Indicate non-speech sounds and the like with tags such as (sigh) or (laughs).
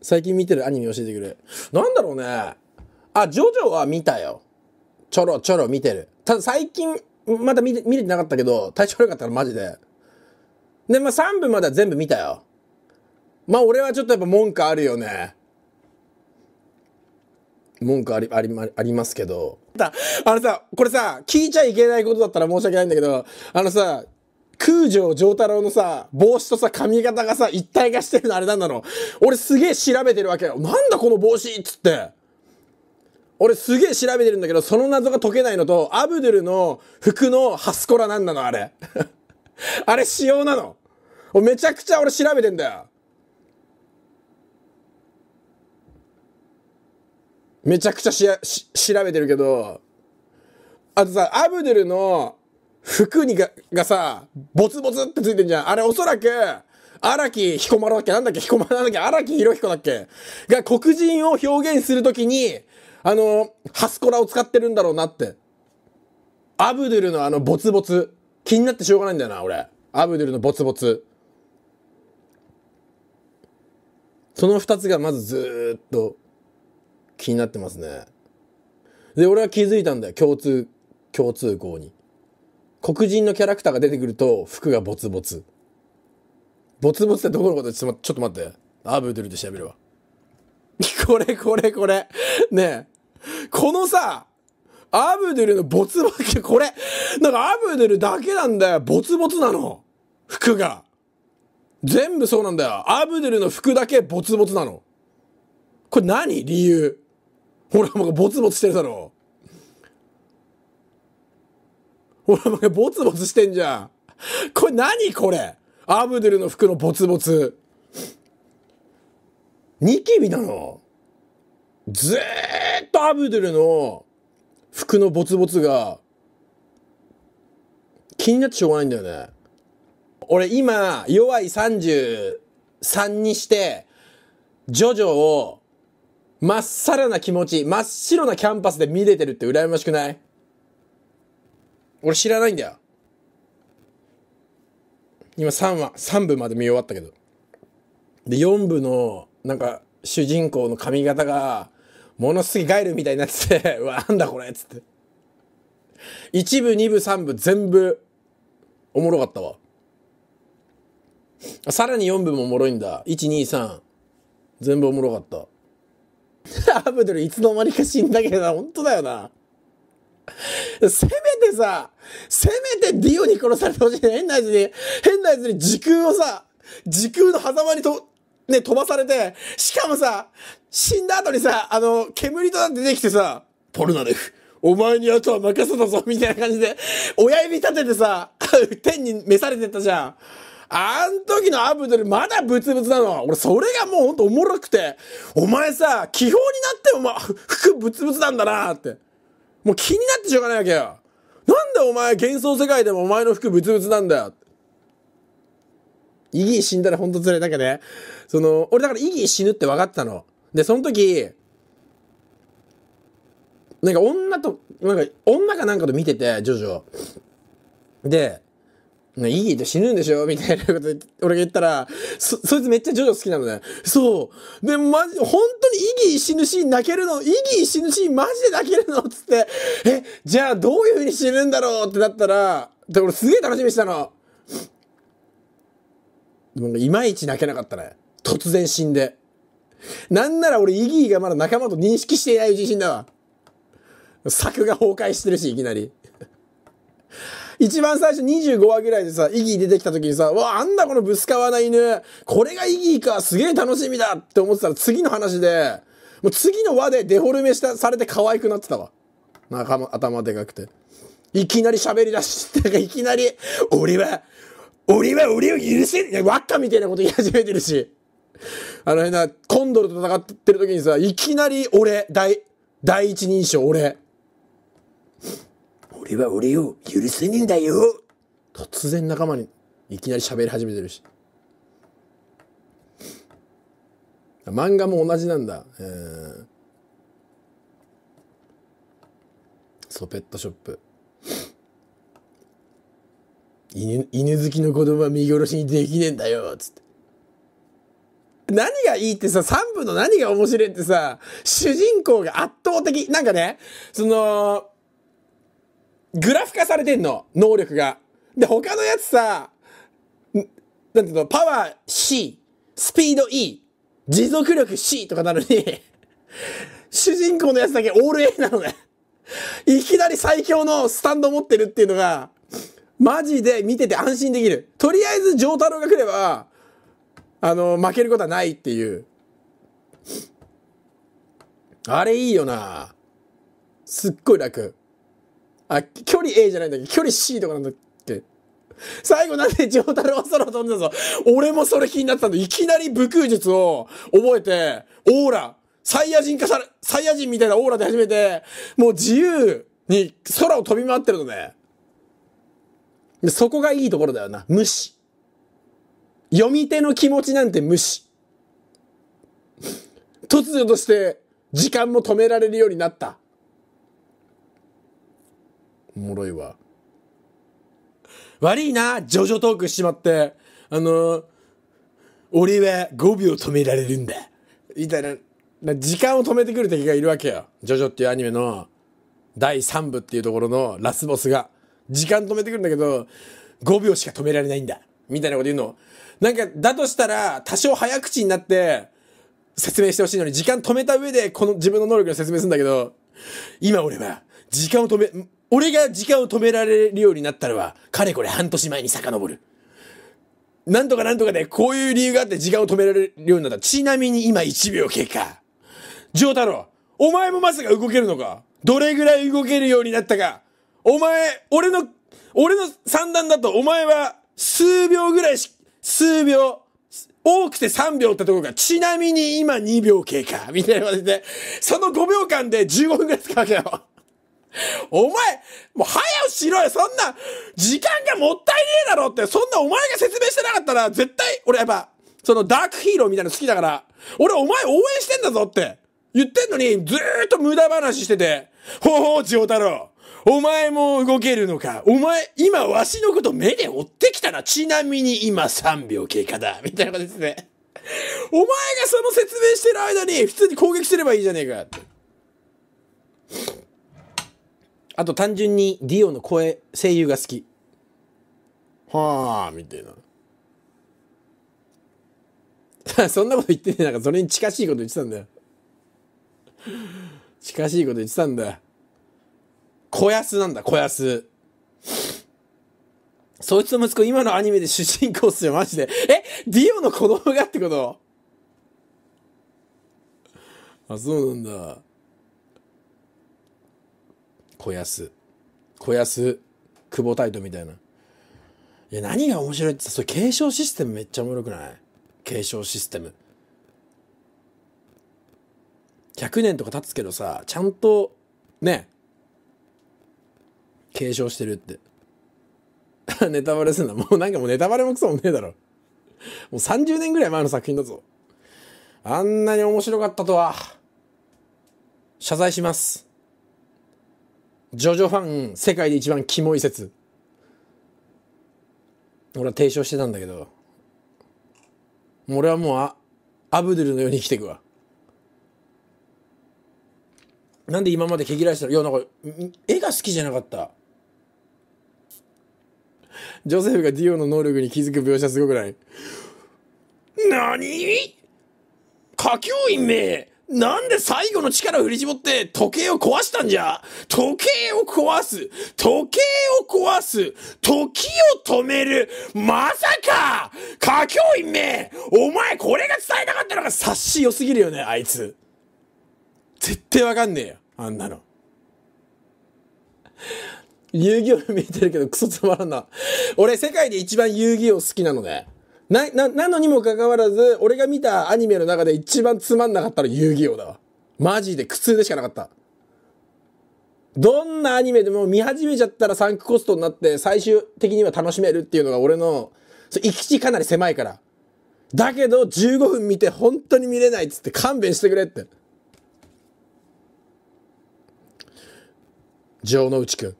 最近見てるアニメ教えてくれ。なんだろうね。あ、ジョジョは見たよ。ちょろちょろ見てる。ただ最近、まだ見れ見れてなかったけど、体調悪かったらマジで。で、まあ3部まだ全部見たよ。まあ俺はちょっとやっぱ文句あるよね。文句あり、あり、ありますけど。だ、あのさ、これさ、聞いちゃいけないことだったら申し訳ないんだけど、あのさ、空城城太郎のさ、帽子とさ、髪型がさ、一体化してるのあれなんだろう。俺すげえ調べてるわけよ。なんだこの帽子っつって。俺すげえ調べてるんだけど、その謎が解けないのと、アブドゥルの服のハスコラなんなのあれ。(laughs) あれ仕様なの。めちゃくちゃ俺調べてんだよ。めちゃくちゃしし調べてるけど、あとさ、アブドゥルの服にががさ、ボツボツってついてんじゃん。あれおそらく、荒木彦丸だっけなんだっけ彦丸なんだっけ荒木博彦だっけが黒人を表現するときに、あの、ハスコラを使ってるんだろうなって。アブドゥルのあのボツボツ。気になってしょうがないんだよな、俺。アブドゥルのボツボツ。その二つがまずずっと気になってますね。で、俺は気づいたんだよ。共通、共通項に。黒人のキャラクターが出てくると服がボツボツ。ボツボツってどこのことちょっと待って。アーブドゥルで調べるわ。(laughs) これこれこれ。ねえ。このさ、アブドゥルのボツボツ、これ、なんかアブドゥルだけなんだよ。ボツボツなの。服が。全部そうなんだよ。アブドゥルの服だけボツボツなの。これ何理由。ほら、もうボツボツしてるだろ。ほら、ボツボツしてんじゃん。これ何これアブドゥルの服のボツボツ。ニキビなのずーっとアブドゥルの服のボツボツが気になってしょうがないんだよね。俺今、弱い33にして、ジョジョをまっさらな気持ち、真っ白なキャンパスで見れてるって羨ましくない俺知らないんだよ。今3話、3部まで見終わったけど。で、4部の、なんか、主人公の髪型が、ものすげえガイルみたいになってて、(laughs) うわ、なんだこれっつって。1部、2部、3部、全部、おもろかったわ。さらに4部もおもろいんだ。1、2、3。全部おもろかった。(laughs) アブドルいつの間にか死んだけどな、ほんとだよな。せめでさ、せめてディオに殺されてほしいね。変なやつに、変なやつに時空をさ、時空の狭間にと、ね、飛ばされて、しかもさ、死んだ後にさ、あの、煙となって出てきてさ、ポルナレフ、お前にあとは任せたぞ、みたいな感じで、親指立ててさ、(laughs) 天に召されてったじゃん。あん時のアブドルまだブツブツなの。俺それがもうほんとおもろくて、お前さ、気泡になっても前、服ブツブツなんだなって。もう気になってしょうがないわけよ。なんでお前幻想世界でもお前の服ブツブツなんだよ。イギー死んだらほんと辛れ。なんかね、その、俺だからイギー死ぬって分かったの。で、その時、なんか女と、なんか女かなんかと見てて、ジョジョ。で、いいで死ぬんでしょみたいなこと俺が言ったら、そ、そいつめっちゃジョジョ好きなのね。そう。で、マジ、本当にイギー死ぬシーン泣けるのイギー死ぬシーンマジで泣けるのつって、え、じゃあどういう風に死ぬんだろうってなったら、で俺すげえ楽しみにしたの。でもいまいち泣けなかったね。突然死んで。なんなら俺イギーがまだ仲間と認識していない自信だわ。作が崩壊してるし、いきなり。一番最初25話ぐらいでさ、イギー出てきた時にさ、わあ、あんだこのぶつかわない犬。これがイギーか。すげえ楽しみだって思ってたら次の話で、もう次の話でデフォルメしたされて可愛くなってたわ。頭、頭でかくて。いきなり喋り出して、いきなり、俺は、俺は俺を許せん、わっかみたいなこと言い始めてるし。あの変な、コンドルと戦ってる時にさ、いきなり俺、第、第一人称俺。俺は俺を許せねえんだよ突然仲間にいきなり喋り始めてるし漫画も同じなんだ、えー、ソペットショップ犬犬好きの子供は見殺しにできねえんだよつって何がいいってさ、3部の何が面白いってさ、主人公が圧倒的。なんかね、その、グラフ化されてんの、能力が。で、他のやつさ、なんていうの、パワー C、スピード E、持続力 C とかなのに (laughs) 主人公のやつだけオール A なのねいきなり最強のスタンド持ってるっていうのが、マジで見てて安心できる。とりあえず、上太郎が来れば、あの、負けることはないっていう。あれいいよな。すっごい楽。あ、距離 A じゃないんだっけ距離 C とかなんだっけ最後なんで丈太郎は空飛んだぞ俺もそれ気になってたんだ。いきなり武空術を覚えて、オーラ、サイヤ人化され、サイヤ人みたいなオーラで始めて、もう自由に空を飛び回ってるのね。でそこがいいところだよな。無視。読み手の気持ちなんて無視。突如として時間も止められるようになった。おもろいわ。悪いな、ジョジョトークしちまって。あのー、俺は5秒止められるんだ。みたいな、な時間を止めてくる敵がいるわけよ。ジョジョっていうアニメの第3部っていうところのラスボスが。時間止めてくるんだけど、5秒しか止められないんだ。みたいなこと言うの。なんか、だとしたら、多少早口になって、説明してほしいのに、時間止めた上で、この自分の能力の説明するんだけど、今俺は、時間を止め、俺が時間を止められるようになったのは、かれこれ半年前に遡る。なんとかなんとかで、こういう理由があって時間を止められるようになった。ちなみに今1秒経過。ジョー太郎、お前もまさか動けるのかどれぐらい動けるようになったかお前、俺の、俺の算段だとお前は数秒ぐらいし、数秒、多くて3秒ってとこが、ちなみに今2秒経過、みたいな感じで、その5秒間で15分ぐらい使うわけよ。お前、もう早くしろよそんな、時間がもったいねえだろって、そんなお前が説明してなかったら、絶対、俺やっぱ、そのダークヒーローみたいなの好きだから、俺お前応援してんだぞって言ってんのに、ずーっと無駄話してて、ほうほう、千代太郎。お前も動けるのか。お前、今、わしのこと目で追ってきたな。ちなみに今3秒経過だ。みたいなことですね。お前がその説明してる間に、普通に攻撃すればいいじゃねえか。ってあと単純にディオの声、声優が好き。はあ、みたいな。(laughs) そんなこと言ってねえ。なんかそれに近しいこと言ってたんだよ。近しいこと言ってたんだ。小安なんだ、小安。そいつの息子、今のアニメで主人公っすよ、マジで。えディオの子供がってことあ、そうなんだ。小安小安久保タイトみたいないや何が面白いってさそれ継承システムめっちゃおもろくない継承システム100年とか経つけどさちゃんとね継承してるって (laughs) ネタバレすんなもうなんかもうネタバレもクソもねえだろもう30年ぐらい前の作品だぞあんなに面白かったとは謝罪しますジョジョファン世界で一番キモい説俺は提唱してたんだけど俺はもうあアブドゥルのように生きていくわなんで今まで毛嫌いしたのいやなんか絵が好きじゃなかったジョセフがディオの能力に気づく描写すごくない何下級院名なんで最後の力を振り絞って時計を壊したんじゃ時計を壊す時計を壊す時を止めるまさか歌教員めお前これが伝えたかったのが察し良すぎるよね、あいつ。絶対わかんねえよ、あんなの。遊戯王見てるけどクソつまらんな。俺世界で一番遊戯王好きなのね。な、な、なのにもかかわらず、俺が見たアニメの中で一番つまんなかったの遊戯王だわ。マジで苦痛でしかなかった。どんなアニメでも見始めちゃったらサンクコストになって最終的には楽しめるっていうのが俺の、行き地かなり狭いから。だけど15分見て本当に見れないっつって勘弁してくれって。城之内くん。